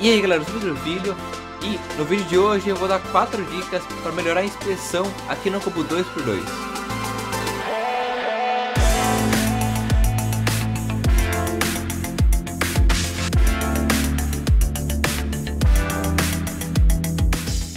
E aí galera, eu sou o vídeo e no vídeo de hoje eu vou dar 4 dicas para melhorar a inspeção aqui no cubo 2x2.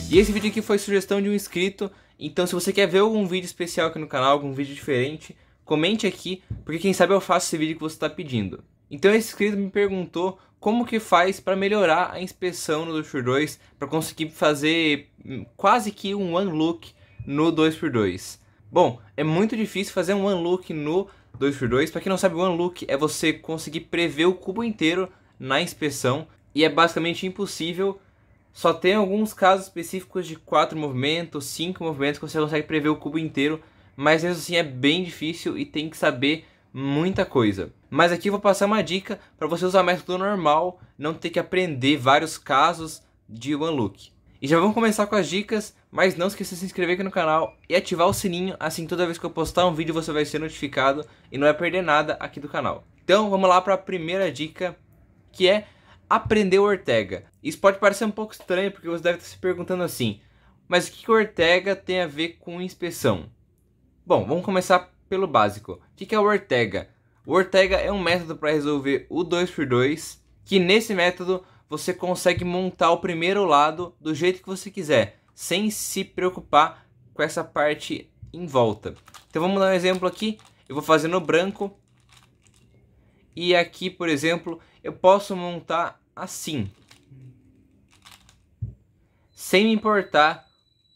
E esse vídeo aqui foi sugestão de um inscrito, então se você quer ver algum vídeo especial aqui no canal, algum vídeo diferente, comente aqui, porque quem sabe eu faço esse vídeo que você está pedindo. Então esse inscrito me perguntou como que faz para melhorar a inspeção no 2x2 para conseguir fazer hum, quase que um one look no 2x2. Bom, é muito difícil fazer um one look no 2x2. Para quem não sabe, one look é você conseguir prever o cubo inteiro na inspeção e é basicamente impossível. Só tem alguns casos específicos de quatro movimentos, cinco movimentos que você consegue prever o cubo inteiro, mas mesmo assim é bem difícil e tem que saber muita coisa. Mas aqui eu vou passar uma dica para você usar método normal, não ter que aprender vários casos de One Look. E já vamos começar com as dicas, mas não esqueça de se inscrever aqui no canal e ativar o sininho, assim toda vez que eu postar um vídeo você vai ser notificado e não vai perder nada aqui do canal. Então vamos lá para a primeira dica, que é aprender o Ortega. Isso pode parecer um pouco estranho, porque você deve estar se perguntando assim, mas o que o Ortega tem a ver com inspeção? Bom, vamos começar pelo básico. O que, é o Ortega? O Ortega é um método para resolver o 2 por 2 que nesse método você consegue montar o primeiro lado do jeito que você quiser, sem se preocupar com essa parte em volta. Então vamos dar um exemplo aqui. Eu vou fazer no branco. E aqui, por exemplo, eu posso montar assim. Sem me importar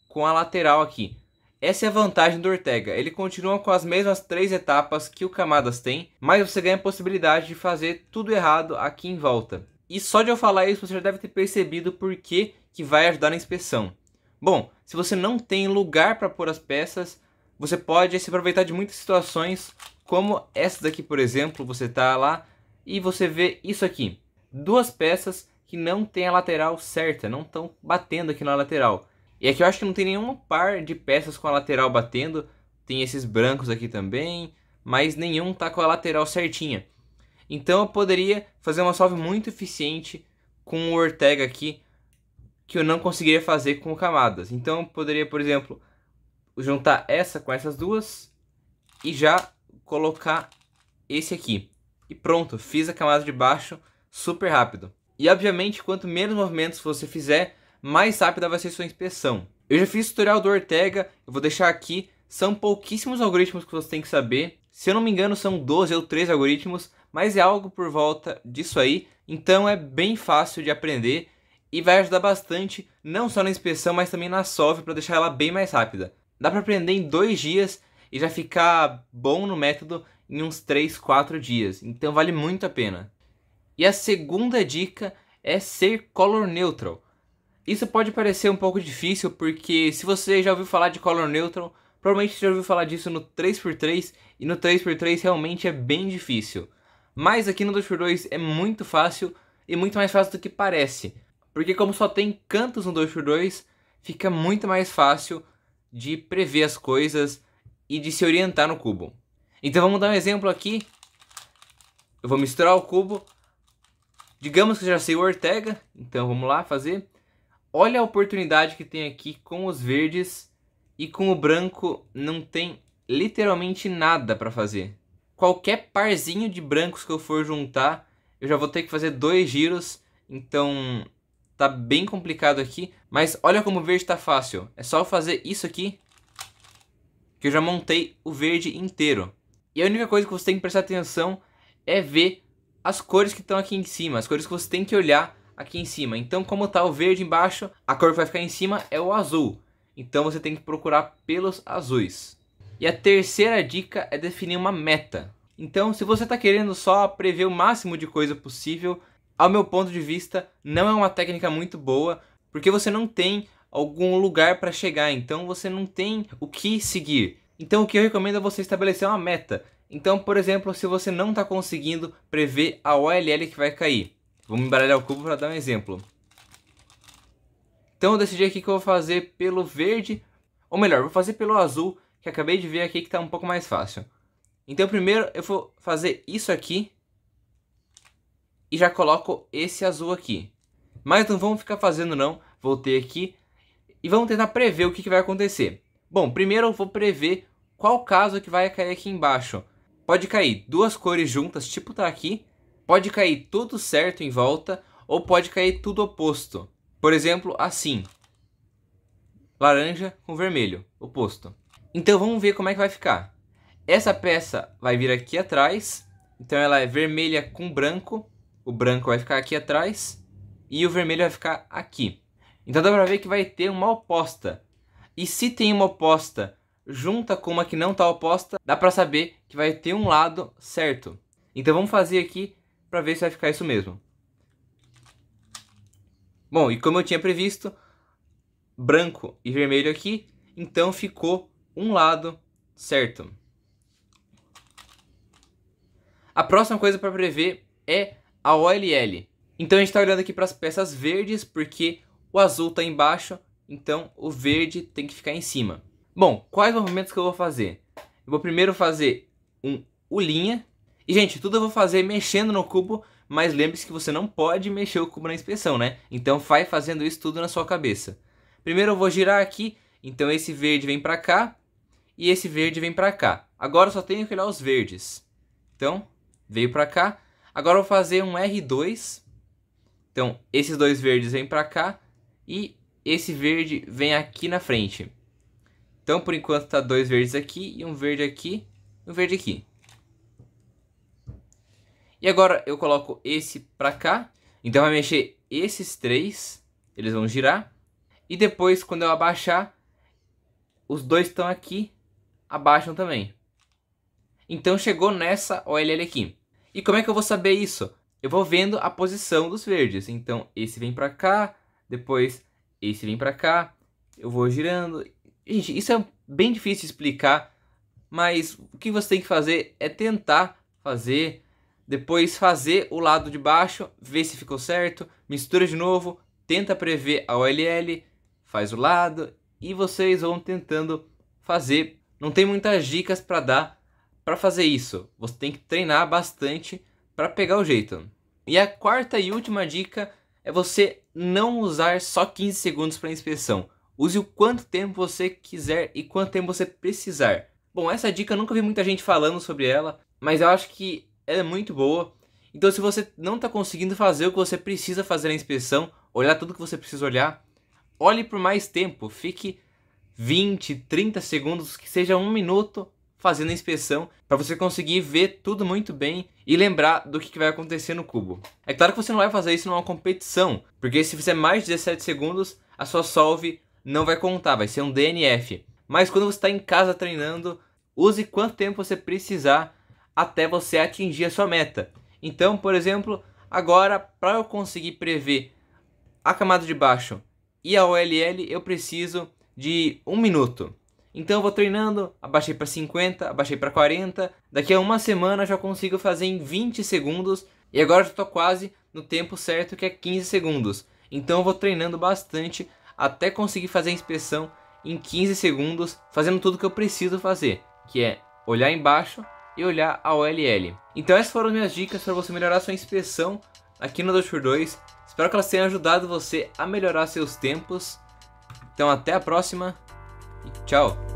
com a lateral aqui. Essa é a vantagem do Ortega, ele continua com as mesmas três etapas que o Camadas tem, mas você ganha a possibilidade de fazer tudo errado aqui em volta. E só de eu falar isso você já deve ter percebido por que, que vai ajudar na inspeção. Bom, se você não tem lugar para pôr as peças, você pode se aproveitar de muitas situações, como essa daqui, por exemplo, você tá lá e você vê isso aqui. Duas peças que não tem a lateral certa, não estão batendo aqui na lateral. E aqui eu acho que não tem nenhum par de peças com a lateral batendo. Tem esses brancos aqui também, mas nenhum tá com a lateral certinha. Então eu poderia fazer uma solve muito eficiente com o Ortega aqui, que eu não conseguiria fazer com camadas. Então eu poderia, por exemplo, juntar essa com essas duas e já colocar esse aqui. E pronto, fiz a camada de baixo super rápido. E obviamente, quanto menos movimentos você fizer, mais rápida vai ser sua inspeção. Eu já fiz o tutorial do Ortega, eu vou deixar aqui. São pouquíssimos algoritmos que você tem que saber. Se eu não me engano, são 12 ou 13 algoritmos, mas é algo por volta disso aí. Então é bem fácil de aprender e vai ajudar bastante, não só na inspeção, mas também na solve para deixar ela bem mais rápida. Dá para aprender em dois dias e já ficar bom no método em uns 3, 4 dias. Então vale muito a pena. E a segunda dica é ser color neutral. Isso pode parecer um pouco difícil, porque se você já ouviu falar de Color Neutral, provavelmente você já ouviu falar disso no 3x3, e no 3x3 realmente é bem difícil. Mas aqui no 2x2 é muito fácil e muito mais fácil do que parece. Porque como só tem cantos no 2x2, fica muito mais fácil de prever as coisas e de se orientar no cubo. Então vamos dar um exemplo aqui. Eu vou misturar o cubo. Digamos que eu já sei o Ortega, então vamos lá fazer. Olha a oportunidade que tem aqui com os verdes e com o branco não tem literalmente nada para fazer. Qualquer parzinho de brancos que eu for juntar, eu já vou ter que fazer dois giros, então tá bem complicado aqui. Mas olha como o verde tá fácil, é só fazer isso aqui que eu já montei o verde inteiro. E a única coisa que você tem que prestar atenção é ver as cores que estão aqui em cima, as cores que você tem que olhar aqui em cima. Então, como está o verde embaixo, a cor que vai ficar em cima é o azul. Então, você tem que procurar pelos azuis. E a terceira dica é definir uma meta. Então, se você está querendo só prever o máximo de coisa possível, ao meu ponto de vista, não é uma técnica muito boa, porque você não tem algum lugar para chegar, então você não tem o que seguir. Então, o que eu recomendo é você estabelecer uma meta. Então, por exemplo, se você não está conseguindo prever a OLL que vai cair, Vamos embaralhar o cubo para dar um exemplo. Então eu decidi aqui que eu vou fazer pelo verde, ou melhor, vou fazer pelo azul, que acabei de ver aqui que está um pouco mais fácil. Então primeiro eu vou fazer isso aqui e já coloco esse azul aqui. Mas não vamos ficar fazendo não, voltei aqui e vamos tentar prever o que, que vai acontecer. Bom, primeiro eu vou prever qual caso que vai cair aqui embaixo. Pode cair duas cores juntas, tipo tá aqui, Pode cair tudo certo em volta ou pode cair tudo oposto. Por exemplo, assim. Laranja com vermelho, oposto. Então vamos ver como é que vai ficar. Essa peça vai vir aqui atrás, então ela é vermelha com branco, o branco vai ficar aqui atrás e o vermelho vai ficar aqui. Então dá pra ver que vai ter uma oposta. E se tem uma oposta junta com uma que não está oposta, dá pra saber que vai ter um lado certo. Então vamos fazer aqui para ver se vai ficar isso mesmo. Bom, e como eu tinha previsto, branco e vermelho aqui, então ficou um lado certo. A próxima coisa para prever é a OLL. Então a gente está olhando aqui para as peças verdes, porque o azul está embaixo, então o verde tem que ficar em cima. Bom, quais movimentos que eu vou fazer? Eu vou primeiro fazer um U linha, e, gente, tudo eu vou fazer mexendo no cubo, mas lembre-se que você não pode mexer o cubo na inspeção, né? Então vai fazendo isso tudo na sua cabeça. Primeiro eu vou girar aqui, então esse verde vem para cá e esse verde vem para cá. Agora eu só tenho que olhar os verdes. Então, veio para cá. Agora eu vou fazer um R2. Então, esses dois verdes vêm para cá e esse verde vem aqui na frente. Então, por enquanto, tá dois verdes aqui e um verde aqui e um verde aqui. E agora eu coloco esse para cá. Então vai mexer esses três, eles vão girar. E depois, quando eu abaixar, os dois estão aqui, abaixam também. Então chegou nessa OLL aqui. E como é que eu vou saber isso? Eu vou vendo a posição dos verdes. Então esse vem para cá, depois esse vem para cá. Eu vou girando. Gente, isso é bem difícil de explicar, mas o que você tem que fazer é tentar fazer depois fazer o lado de baixo, ver se ficou certo, mistura de novo, tenta prever a OLL, faz o lado e vocês vão tentando fazer. Não tem muitas dicas para dar para fazer isso. Você tem que treinar bastante para pegar o jeito. E a quarta e última dica é você não usar só 15 segundos para inspeção. Use o quanto tempo você quiser e quanto tempo você precisar. Bom, essa dica eu nunca vi muita gente falando sobre ela, mas eu acho que ela é muito boa. Então, se você não está conseguindo fazer o que você precisa fazer na inspeção, olhar tudo que você precisa olhar, olhe por mais tempo, fique 20, 30 segundos, que seja um minuto fazendo a inspeção para você conseguir ver tudo muito bem e lembrar do que vai acontecer no cubo. É claro que você não vai fazer isso numa competição, porque se fizer mais de 17 segundos, a sua solve não vai contar, vai ser um DNF. Mas quando você está em casa treinando, use quanto tempo você precisar até você atingir a sua meta. Então, por exemplo, agora para eu conseguir prever a camada de baixo e a OLL, eu preciso de um minuto. Então eu vou treinando, abaixei para 50, abaixei para 40. Daqui a uma semana já consigo fazer em 20 segundos. E agora já estou quase no tempo certo, que é 15 segundos. Então eu vou treinando bastante até conseguir fazer a inspeção em 15 segundos, fazendo tudo que eu preciso fazer, que é olhar embaixo, e olhar a OLL. Então essas foram minhas dicas para você melhorar sua inspeção aqui no 2 x 2. Espero que elas tenham ajudado você a melhorar seus tempos. Então até a próxima e tchau!